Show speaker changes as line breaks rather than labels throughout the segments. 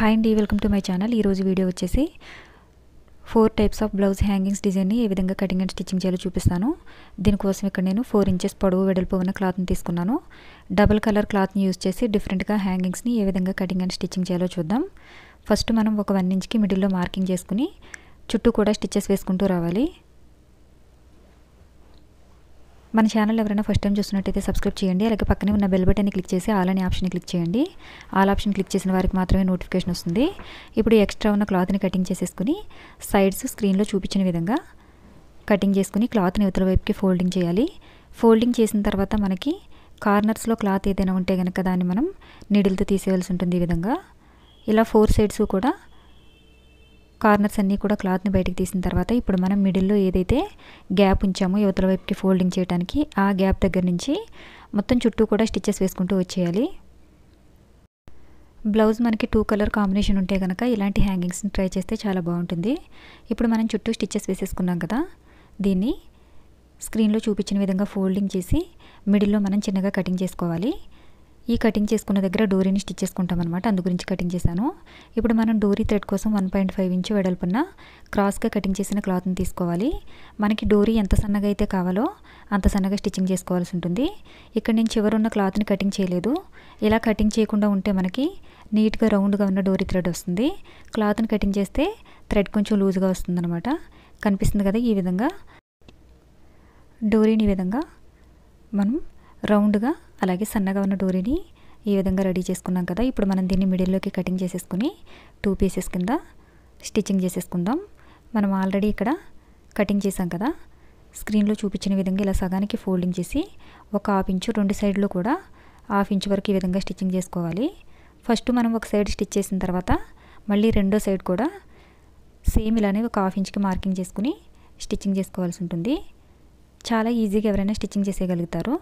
hi అండి welcome to my channel ఈరోజు video వచ్చేసి four types of blouse hangings డిజైన్ని ఏ విధంగా కటింగ్ అండ్ స్టిచ్చింగ్ చేయాలో చూపిస్తాను దీనికోసం ఇక్కడ నేను ఫోర్ ఇంచెస్ పొడవు వెడల్పు ఉన్న క్లాత్ని తీసుకున్నాను డబుల్ కలర్ క్లాత్ని యూజ్ చేసి డిఫరెంట్గా హ్యాంగింగ్స్ని ఏ విధంగా కటింగ్ అండ్ స్టిచ్చింగ్ చేయాలో చూద్దాం ఫస్ట్ మనం ఒక వన్ ఇంచ్కి మిడిల్లో మార్కింగ్ చేసుకుని చుట్టూ కూడా స్టిచ్చెస్ వేసుకుంటూ రావాలి మన ఛానల్ ఎవరైనా ఫస్ట్ టైం చూస్తున్నట్టయితే సబ్స్క్రైబ్ చేయండి అలాగే పక్కనే ఉన్న బెల్ బటన్ని క్లిక్ చేసి ఆల్ అనే ఆప్షన్ క్లిక్ చేయండి ఆల్ ఆప్షన్ క్లిక్ చేసిన వారికి మాత్రమే నోటిఫికేషన్ వస్తుంది ఇప్పుడు ఎక్స్ట్రా ఉన్న క్లాత్ని కటింగ్ చేసేసుకుని సైడ్స్ స్క్రీన్లో చూపించిన విధంగా కటింగ్ చేసుకుని క్లాత్ని ఇవతల వైపుకి ఫోల్డింగ్ చేయాలి ఫోల్డింగ్ చేసిన తర్వాత మనకి కార్నర్స్లో క్లాత్ ఏదైనా ఉంటే కనుక దాన్ని మనం నీడిల్తో తీసేయాల్సి ఉంటుంది ఈ విధంగా ఇలా ఫోర్ సైడ్స్ కూడా కార్నర్స్ అన్నీ కూడా క్లాత్ని బయటకు తీసిన తర్వాత ఇప్పుడు మనం మిడిల్లో ఏదైతే గ్యాప్ ఉంచామో యువతల వైపుకి ఫోల్డింగ్ చేయడానికి ఆ గ్యాప్ దగ్గర నుంచి మొత్తం చుట్టూ కూడా స్టిచ్చెస్ వేసుకుంటూ వచ్చేయాలి బ్లౌజ్ మనకి టూ కలర్ కాంబినేషన్ ఉంటే కనుక ఇలాంటి హ్యాంగింగ్స్ని ట్రై చేస్తే చాలా బాగుంటుంది ఇప్పుడు మనం చుట్టూ స్టిచ్చెస్ వేసేసుకున్నాం కదా దీన్ని స్క్రీన్లో చూపించిన విధంగా ఫోల్డింగ్ చేసి మిడిల్లో మనం చిన్నగా కటింగ్ చేసుకోవాలి ఈ కటింగ్ చేసుకున్న దగ్గర డోరీని స్టిచ్ చేసుకుంటాం అనమాట అందు గురించి కటింగ్ చేశాను ఇప్పుడు మనం డోరీ థ్రెడ్ కోసం వన్ పాయింట్ ఫైవ్ ఇంచ్ వెడల్పున్న క్రాస్గా కటింగ్ చేసిన క్లాత్ని తీసుకోవాలి మనకి డోరీ ఎంత సన్నగా అయితే కావాలో అంత సన్నగా స్టిచ్చింగ్ చేసుకోవాల్సి ఉంటుంది ఇక్కడ నేను చివరున్న క్లాత్ని కటింగ్ చేయలేదు ఇలా కటింగ్ చేయకుండా ఉంటే మనకి నీట్గా రౌండ్గా ఉన్న డోరీ థ్రెడ్ వస్తుంది క్లాత్ని కటింగ్ చేస్తే థ్రెడ్ కొంచెం లూజ్గా వస్తుందన్నమాట కనిపిస్తుంది కదా ఈ విధంగా డోరీని ఈ విధంగా మనం రౌండ్గా అలాగే సన్నగా ఉన్న డోరీని ఈ విధంగా రెడీ చేసుకున్నాం కదా ఇప్పుడు మనం దీన్ని మిడిల్లోకి కటింగ్ చేసేసుకుని టూ పీసెస్ కింద స్టిచ్చింగ్ చేసేసుకుందాం మనం ఆల్రెడీ ఇక్కడ కటింగ్ చేసాం కదా స్క్రీన్లో చూపించిన విధంగా ఇలా సగానికి ఫోల్డింగ్ చేసి ఒక హాఫ్ ఇంచు రెండు సైడ్లో కూడా హాఫ్ ఇంచు వరకు ఈ విధంగా స్టిచ్చింగ్ చేసుకోవాలి ఫస్ట్ మనం ఒక సైడ్ స్టిచ్ చేసిన తర్వాత మళ్ళీ రెండో సైడ్ కూడా సేమ్ ఇలానే ఒక హాఫ్ ఇంచ్కి మార్కింగ్ చేసుకుని స్టిచ్చింగ్ చేసుకోవాల్సి ఉంటుంది చాలా ఈజీగా ఎవరైనా స్టిచ్చింగ్ చేసేయగలుగుతారు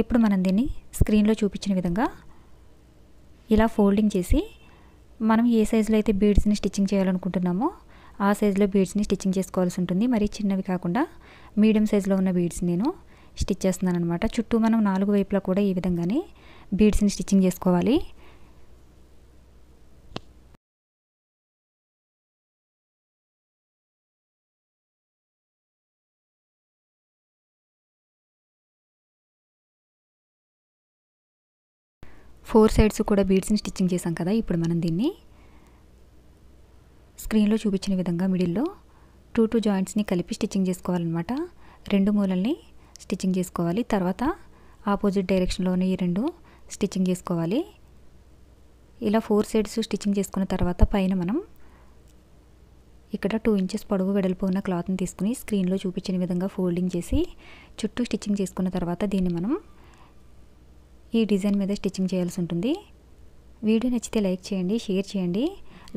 ఇప్పుడు మనం దీన్ని స్క్రీన్లో చూపించిన విధంగా ఇలా ఫోల్డింగ్ చేసి మనం ఏ సైజులో అయితే బీడ్స్ని స్టిచ్చింగ్ చేయాలనుకుంటున్నామో ఆ సైజులో బీడ్స్ని స్టిచ్చింగ్ చేసుకోవాల్సి ఉంటుంది మరి చిన్నవి కాకుండా మీడియం సైజులో ఉన్న బీడ్స్ నేను స్టిచ్ చేస్తున్నాను అనమాట చుట్టూ మనం నాలుగు వైపులా కూడా ఈ విధంగానే బీడ్స్ని స్టిచ్చింగ్ చేసుకోవాలి ఫోర్ సైడ్స్ కూడా బీడ్స్ని స్టిచ్చింగ్ చేసాం కదా ఇప్పుడు మనం దీన్ని స్క్రీన్లో చూపించిన విధంగా మిడిల్లో టూ టూ జాయింట్స్ని కలిపి స్టిచ్చింగ్ చేసుకోవాలన్నమాట రెండు మూలల్ని స్టిచ్చింగ్ చేసుకోవాలి తర్వాత ఆపోజిట్ డైరెక్షన్లోనే ఈ రెండు స్టిచ్చింగ్ చేసుకోవాలి ఇలా ఫోర్ సైడ్స్ స్టిచ్చింగ్ చేసుకున్న తర్వాత పైన మనం ఇక్కడ టూ ఇంచెస్ పొడవు వెడల్పు ఉన్న క్లాత్ని తీసుకుని స్క్రీన్లో చూపించిన విధంగా ఫోల్డింగ్ చేసి చుట్టూ స్టిచ్చింగ్ చేసుకున్న తర్వాత దీన్ని మనం ఈ డిజైన్ మీద స్టిచ్చింగ్ చేయాల్సి ఉంటుంది వీడియో నచ్చితే లైక్ చేయండి షేర్ చేయండి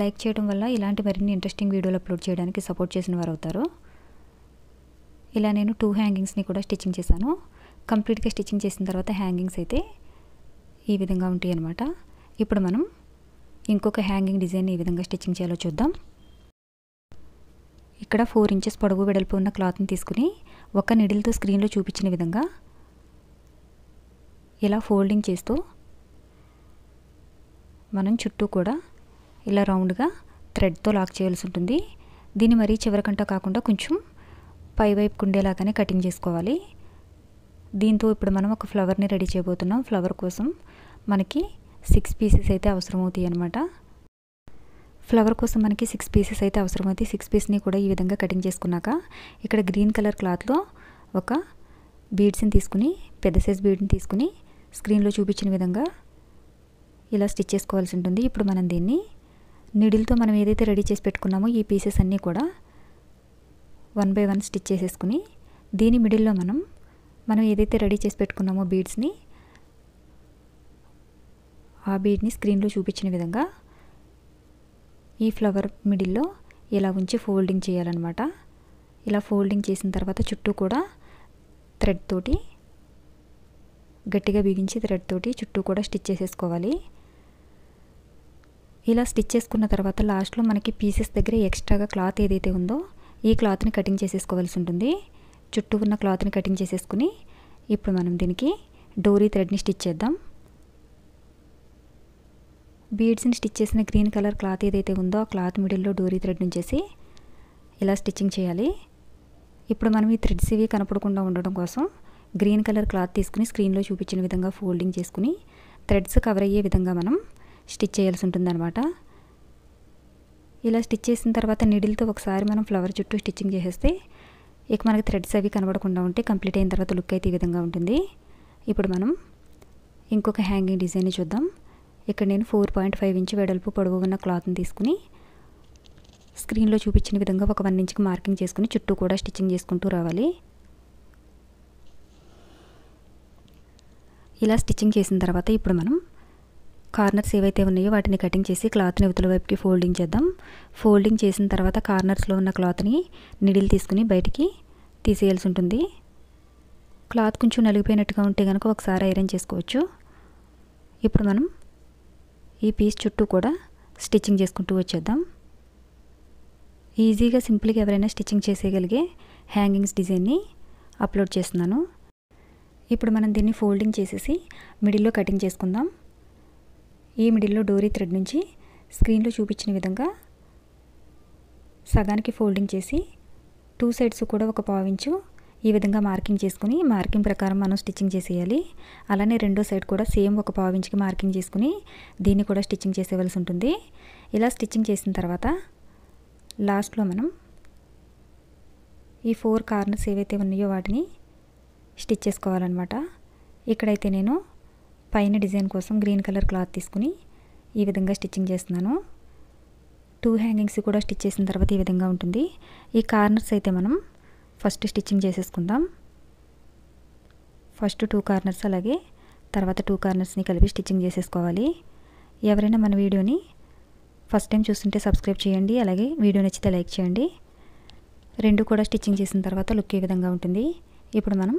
లైక్ చేయడం వల్ల ఇలాంటి మరిన్ని ఇంట్రెస్టింగ్ వీడియోలు అప్లోడ్ చేయడానికి సపోర్ట్ చేసిన వారు అవుతారు ఇలా నేను టూ హ్యాంగింగ్స్ని కూడా స్టిచ్చింగ్ చేశాను కంప్లీట్గా స్టిచ్చింగ్ చేసిన తర్వాత హ్యాంగింగ్స్ అయితే ఈ విధంగా ఉంటాయి అనమాట ఇప్పుడు మనం ఇంకొక హ్యాంగింగ్ డిజైన్ ఈ విధంగా స్టిచ్చింగ్ చేయాలో చూద్దాం ఇక్కడ ఫోర్ ఇంచెస్ పొడవు వెడల్పు ఉన్న క్లాత్ని తీసుకుని ఒక నిడిల్తో స్క్రీన్లో చూపించిన విధంగా ఇలా ఫోల్డింగ్ చేస్తూ మనం చుట్టూ కూడా ఇలా రౌండ్గా థ్రెడ్తో లాక్ చేయాల్సి ఉంటుంది దీన్ని మరీ చివరికంట కాకుండా కొంచెం పై వైపు ఉండేలాగానే కటింగ్ చేసుకోవాలి దీంతో ఇప్పుడు మనం ఒక ఫ్లవర్ని రెడీ చేయబోతున్నాం ఫ్లవర్ కోసం మనకి సిక్స్ పీసెస్ అయితే అవసరమవుతాయి అనమాట ఫ్లవర్ కోసం మనకి సిక్స్ పీసెస్ అయితే అవసరమవుతాయి సిక్స్ పీస్ని కూడా ఈ విధంగా కటింగ్ చేసుకున్నాక ఇక్కడ గ్రీన్ కలర్ క్లాత్లో ఒక బీడ్స్ని తీసుకుని పెద్ద సైజ్ బీడ్ని తీసుకుని స్క్రీన్లో చూపించిన విధంగా ఇలా స్టిచ్ చేసుకోవాల్సి ఉంటుంది ఇప్పుడు మనం దీన్ని నిడిల్తో మనం ఏదైతే రెడీ చేసి పెట్టుకున్నామో ఈ పీసెస్ అన్నీ కూడా వన్ బై వన్ స్టిచ్ చేసేసుకుని దీని మిడిల్లో మనం మనం ఏదైతే రెడీ చేసి పెట్టుకున్నామో బీడ్స్ని ఆ బీడ్ని స్క్రీన్లో చూపించిన విధంగా ఈ ఫ్లవర్ మిడిల్లో ఇలా ఉంచి ఫోల్డింగ్ చేయాలన్నమాట ఇలా ఫోల్డింగ్ చేసిన తర్వాత చుట్టూ కూడా థ్రెడ్ తోటి గట్టిగా బిగించి థ్రెడ్ తోటి చుట్టూ కూడా స్టిచ్ చేసేసుకోవాలి ఇలా స్టిచ్ చేసుకున్న తర్వాత లాస్ట్లో మనకి పీసెస్ దగ్గర ఎక్స్ట్రాగా క్లాత్ ఏదైతే ఉందో ఈ క్లాత్ని కటింగ్ చేసేసుకోవాల్సి ఉంటుంది చుట్టూ ఉన్న క్లాత్ని కటింగ్ చేసేసుకుని ఇప్పుడు మనం దీనికి డోరీ థ్రెడ్ని స్టిచ్ చేద్దాం బీడ్స్ని స్టిచ్ చేసిన గ్రీన్ కలర్ క్లాత్ ఏదైతే ఉందో ఆ క్లాత్ మిడిల్లో డోరీ థ్రెడ్ నుంచేసి ఇలా స్టిచ్చింగ్ చేయాలి ఇప్పుడు మనం ఈ థ్రెడ్స్ ఇవి కనపడకుండా ఉండడం కోసం గ్రీన్ కలర్ క్లాత్ తీసుకుని స్క్రీన్లో చూపించిన విధంగా ఫోల్డింగ్ చేసుకుని థ్రెడ్స్ కవర్ అయ్యే విధంగా మనం స్టిచ్ చేయాల్సి ఉంటుందన్నమాట ఇలా స్టిచ్ చేసిన తర్వాత నిడిల్తో ఒకసారి మనం ఫ్లవర్ చుట్టూ స్టిచ్చింగ్ చేసేస్తే ఇక మనకి థ్రెడ్స్ అవి కనబడకుండా ఉంటే కంప్లీట్ అయిన తర్వాత లుక్ అయితే ఈ విధంగా ఉంటుంది ఇప్పుడు మనం ఇంకొక హ్యాంగింగ్ డిజైన్ చూద్దాం ఇక్కడ నేను ఫోర్ పాయింట్ ఫైవ్ ఇంచ్ వెడల్పు పొడవు ఉన్న క్లాత్ని తీసుకుని స్క్రీన్లో చూపించిన విధంగా ఒక వన్ ఇంచ్కి మార్కింగ్ చేసుకుని చుట్టూ కూడా స్టిచ్చింగ్ చేసుకుంటూ రావాలి ఇలా స్టిచ్చింగ్ చేసిన తర్వాత ఇప్పుడు మనం కార్నర్స్ ఏవైతే ఉన్నాయో వాటిని కటింగ్ చేసి క్లాత్ని ఉతుల వైపుకి ఫోల్డింగ్ చేద్దాం ఫోల్డింగ్ చేసిన తర్వాత కార్నర్స్లో ఉన్న క్లాత్ని నిడిల్ తీసుకుని బయటికి తీసేయాల్సి ఉంటుంది క్లాత్ కొంచెం నలిగిపోయినట్టుగా ఉంటే కనుక ఒకసారి ఐరన్ చేసుకోవచ్చు ఇప్పుడు మనం ఈ పీస్ చుట్టూ కూడా స్టిచ్చింగ్ చేసుకుంటూ వచ్చేద్దాం ఈజీగా సింపుల్గా ఎవరైనా స్టిచ్చింగ్ చేసేయగలిగే హ్యాంగింగ్స్ డిజైన్ని అప్లోడ్ చేస్తున్నాను ఇప్పుడు మనం దీన్ని ఫోల్డింగ్ చేసేసి మిడిల్లో కటింగ్ చేసుకుందాం ఈ మిడిల్లో డోరీ థ్రెడ్ నుంచి స్క్రీన్లో చూపించిన విధంగా సగానికి ఫోల్డింగ్ చేసి టూ సైడ్స్ కూడా ఒక పావించు ఈ విధంగా మార్కింగ్ చేసుకుని మార్కింగ్ ప్రకారం మనం స్టిచ్చింగ్ చేసేయాలి అలానే రెండో సైడ్ కూడా సేమ్ ఒక పావించుకి మార్కింగ్ చేసుకుని దీన్ని కూడా స్టిచ్చింగ్ చేసేవలసి ఉంటుంది ఇలా స్టిచ్చింగ్ చేసిన తర్వాత లాస్ట్లో మనం ఈ ఫోర్ కార్నర్స్ ఏవైతే ఉన్నాయో వాటిని స్టిచ్ చేసుకోవాలన్నమాట ఇక్కడైతే నేను పైన డిజైన్ కోసం గ్రీన్ కలర్ క్లాత్ తీసుకుని ఈ విధంగా స్టిచ్చింగ్ చేస్తున్నాను టూ హ్యాంగింగ్స్ కూడా స్టిచ్ చేసిన తర్వాత ఈ విధంగా ఉంటుంది ఈ కార్నర్స్ అయితే మనం ఫస్ట్ స్టిచ్చింగ్ చేసేసుకుందాం ఫస్ట్ టూ కార్నర్స్ అలాగే తర్వాత టూ కార్నర్స్ని కలిపి స్టిచ్చింగ్ చేసేసుకోవాలి ఎవరైనా మన వీడియోని ఫస్ట్ టైం చూస్తుంటే సబ్స్క్రైబ్ చేయండి అలాగే వీడియో నచ్చితే లైక్ చేయండి రెండు కూడా స్టిచ్చింగ్ చేసిన తర్వాత లుక్ ఈ విధంగా ఉంటుంది ఇప్పుడు మనం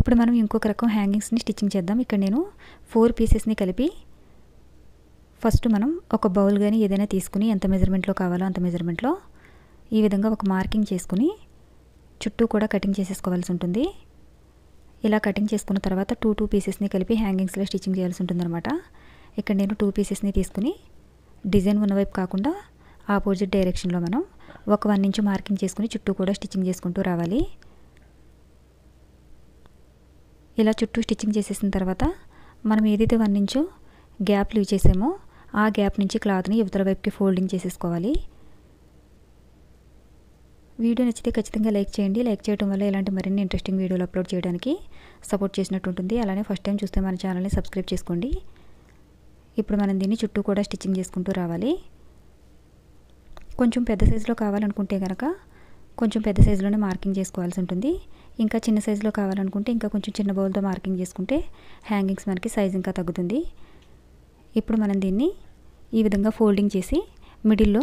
ఇప్పుడు మనం ఇంకొక రకం హ్యాంగింగ్స్ని స్టిచ్చింగ్ చేద్దాం ఇక్కడ నేను ఫోర్ పీసెస్ని కలిపి ఫస్ట్ మనం ఒక బౌల్ కానీ ఏదైనా తీసుకుని ఎంత మెజర్మెంట్లో కావాలో అంత మెజర్మెంట్లో ఈ విధంగా ఒక మార్కింగ్ చేసుకుని చుట్టూ కూడా కటింగ్ చేసేసుకోవాల్సి ఉంటుంది ఇలా కటింగ్ చేసుకున్న తర్వాత టూ టూ పీసెస్ని కలిపి హ్యాంగింగ్స్లో స్టిచ్చింగ్ చేయాల్సి ఉంటుందన్నమాట ఇక్కడ నేను టూ పీసెస్ని తీసుకుని డిజైన్ ఉన్నవైపు కాకుండా ఆపోజిట్ డైరెక్షన్లో మనం ఒక వన్ ఇంచు మార్కింగ్ చేసుకుని చుట్టూ కూడా స్టిచ్చింగ్ చేసుకుంటూ రావాలి ఇలా చుట్టూ స్టిచ్చింగ్ చేసేసిన తర్వాత మనం ఏదైతే వన్ ఇంచు గ్యాప్ లీవ్ చేసామో ఆ గ్యాప్ నుంచి క్లాత్ని యువతల వైపుకి ఫోల్డింగ్ చేసేసుకోవాలి వీడియో నచ్చితే ఖచ్చితంగా లైక్ చేయండి లైక్ చేయడం వల్ల ఇలాంటి మరిన్ని ఇంట్రెస్టింగ్ వీడియోలు అప్లోడ్ చేయడానికి సపోర్ట్ చేసినట్టు ఉంటుంది అలానే ఫస్ట్ టైం చూస్తే మన ఛానల్ని సబ్స్క్రైబ్ చేసుకోండి ఇప్పుడు మనం దీన్ని చుట్టూ కూడా స్టిచ్చింగ్ చేసుకుంటూ రావాలి కొంచెం పెద్ద సైజులో కావాలనుకుంటే కనుక కొంచెం పెద్ద సైజులోనే మార్కింగ్ చేసుకోవాల్సి ఉంటుంది ఇంకా చిన్న సైజులో కావాలనుకుంటే ఇంకా కొంచెం చిన్న బౌల్తో మార్కింగ్ చేసుకుంటే హ్యాంగింగ్స్ మనకి సైజ్ ఇంకా తగ్గుతుంది ఇప్పుడు మనం దీన్ని ఈ విధంగా ఫోల్డింగ్ చేసి మిడిల్లో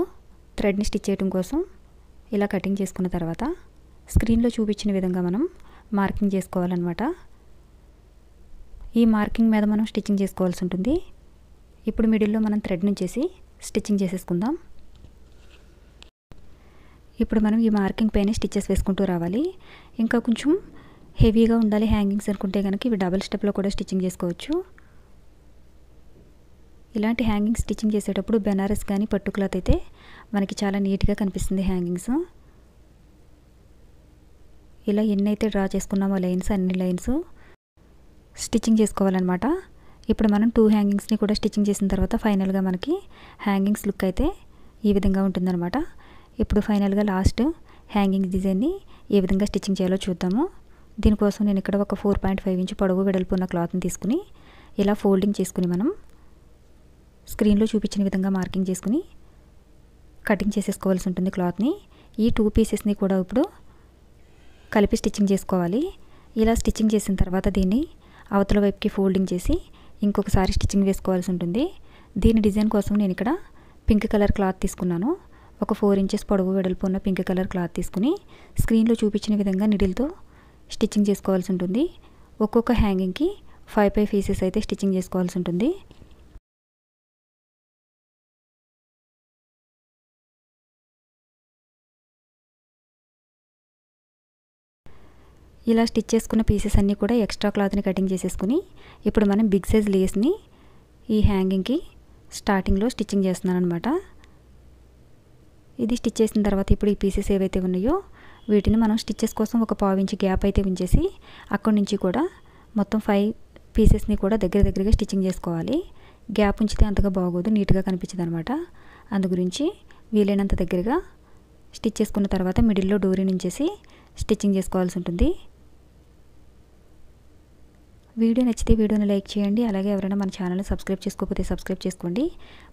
థ్రెడ్ని స్టిచ్ చేయడం కోసం ఇలా కటింగ్ చేసుకున్న తర్వాత స్క్రీన్లో చూపించిన విధంగా మనం మార్కింగ్ చేసుకోవాలన్నమాట ఈ మార్కింగ్ మీద మనం స్టిచ్చింగ్ చేసుకోవాల్సి ఉంటుంది ఇప్పుడు మిడిల్లో మనం థ్రెడ్ నుంచేసి స్టిచ్చింగ్ చేసేసుకుందాం ఇప్పుడు మనం ఈ మార్కింగ్ పైన స్టిచ్చెస్ వేసుకుంటూ రావాలి ఇంకా కొంచెం హెవీగా ఉండాలి హ్యాంగింగ్స్ అనుకుంటే కనుక ఇవి డబల్ స్టెప్లో కూడా స్టిచ్చింగ్ చేసుకోవచ్చు ఇలాంటి హ్యాంగింగ్ స్టిచ్చింగ్ చేసేటప్పుడు బెనారస్ కానీ పట్టు క్లాత్ అయితే మనకి చాలా నీట్గా కనిపిస్తుంది హ్యాంగింగ్స్ ఇలా ఎన్నైతే డ్రా చేసుకున్నామో లైన్స్ అన్ని లైన్స్ స్టిచ్చింగ్ చేసుకోవాలన్నమాట ఇప్పుడు మనం టూ హ్యాంగింగ్స్ని కూడా స్టిచ్చింగ్ చేసిన తర్వాత ఫైనల్గా మనకి హ్యాంగింగ్స్ లుక్ అయితే ఈ విధంగా ఉంటుందన్నమాట ఇప్పుడు ఫైనల్గా లాస్ట్ హ్యాంగింగ్ డిజైన్ని ఏ విధంగా స్టిచ్చింగ్ చేయాలో చూద్దాము దీనికోసం నేను ఇక్కడ ఒక ఫోర్ పాయింట్ ఫైవ్ ఇంచ్ పొడవు వెడల్పు ఉన్న క్లాత్ని తీసుకుని ఇలా ఫోల్డింగ్ చేసుకుని మనం స్క్రీన్లో చూపించిన విధంగా మార్కింగ్ చేసుకుని కటింగ్ చేసేసుకోవాల్సి ఉంటుంది క్లాత్ని ఈ టూ పీసెస్ని కూడా ఇప్పుడు కలిపి స్టిచ్చింగ్ చేసుకోవాలి ఇలా స్టిచ్చింగ్ చేసిన తర్వాత దీన్ని అవతల వైపుకి ఫోల్డింగ్ చేసి ఇంకొకసారి స్టిచ్చింగ్ వేసుకోవాల్సి ఉంటుంది దీని డిజైన్ కోసం నేను ఇక్కడ పింక్ కలర్ క్లాత్ తీసుకున్నాను ఒక ఫోర్ ఇంచెస్ పొడవు వెడల్పు ఉన్న పింక్ కలర్ క్లాత్ తీసుకుని స్క్రీన్లో చూపించిన విధంగా నిడిల్తో స్టిచ్చింగ్ చేసుకోవాల్సి ఉంటుంది ఒక్కొక్క హ్యాంగింగ్కి ఫైవ్ ఫైవ్ పీసెస్ అయితే స్టిచ్చింగ్ చేసుకోవాల్సి ఉంటుంది ఇలా స్టిచ్ చేసుకున్న పీసెస్ అన్నీ కూడా ఎక్స్ట్రా క్లాత్ని కటింగ్ చేసేసుకుని ఇప్పుడు మనం బిగ్ సైజ్ లేస్ని ఈ హ్యాంగింగ్కి స్టార్టింగ్లో స్టిచ్చింగ్ చేస్తున్నాను అనమాట ఇది స్టిచ్ చేసిన తర్వాత ఇప్పుడు ఈ పీసెస్ ఏవైతే ఉన్నాయో వీటిని మనం స్టిచ్చెస్ కోసం ఒక పావు ఇంచు గ్యాప్ అయితే ఉంచేసి అక్కడి నుంచి కూడా మొత్తం ఫైవ్ పీసెస్ని కూడా దగ్గర దగ్గరగా స్టిచ్చింగ్ చేసుకోవాలి గ్యాప్ ఉంచితే అంతగా బాగోదు నీట్గా కనిపించదు అనమాట అందు గురించి వీలైనంత దగ్గరగా స్టిచ్ చేసుకున్న తర్వాత మిడిల్లో డోరీ నుంచేసి స్టిచ్చింగ్ చేసుకోవాల్సి ఉంటుంది వీడియో నచ్చితే వీడియోని లైక్ చేయండి అలాగే ఎవరైనా మన ఛానల్ని సబ్స్క్రైబ్ చేసుకోకపోతే సబ్స్క్రైబ్ చేసుకోండి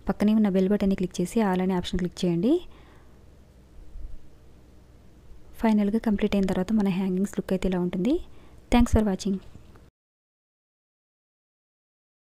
పక్కనే ఉన్న బెల్ బటన్ని క్లిక్ చేసి ఆల్ అనే ఆప్షన్ క్లిక్ చేయండి ఫైనల్గా కంప్లీట్ అయిన తర్వాత మన హ్యాంగింగ్స్ లుక్ అయితే ఇలా ఉంటుంది థ్యాంక్స్ ఫర్ వాచింగ్